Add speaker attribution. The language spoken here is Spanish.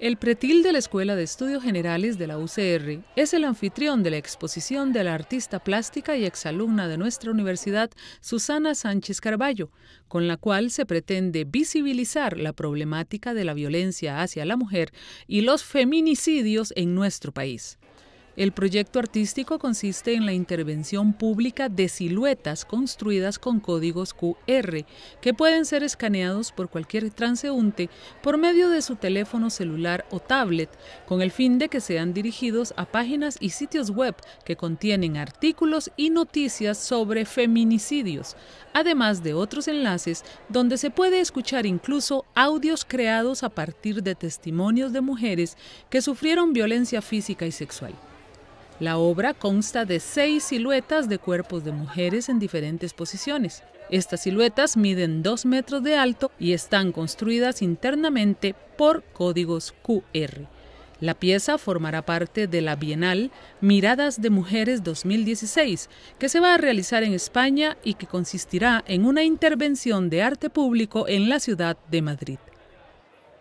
Speaker 1: El pretil de la Escuela de Estudios Generales de la UCR es el anfitrión de la exposición de la artista plástica y exalumna de nuestra universidad, Susana Sánchez Carballo, con la cual se pretende visibilizar la problemática de la violencia hacia la mujer y los feminicidios en nuestro país. El proyecto artístico consiste en la intervención pública de siluetas construidas con códigos QR que pueden ser escaneados por cualquier transeúnte por medio de su teléfono celular o tablet, con el fin de que sean dirigidos a páginas y sitios web que contienen artículos y noticias sobre feminicidios, además de otros enlaces donde se puede escuchar incluso audios creados a partir de testimonios de mujeres que sufrieron violencia física y sexual. La obra consta de seis siluetas de cuerpos de mujeres en diferentes posiciones. Estas siluetas miden 2 metros de alto y están construidas internamente por códigos QR. La pieza formará parte de la Bienal Miradas de Mujeres 2016, que se va a realizar en España y que consistirá en una intervención de arte público en la ciudad de Madrid.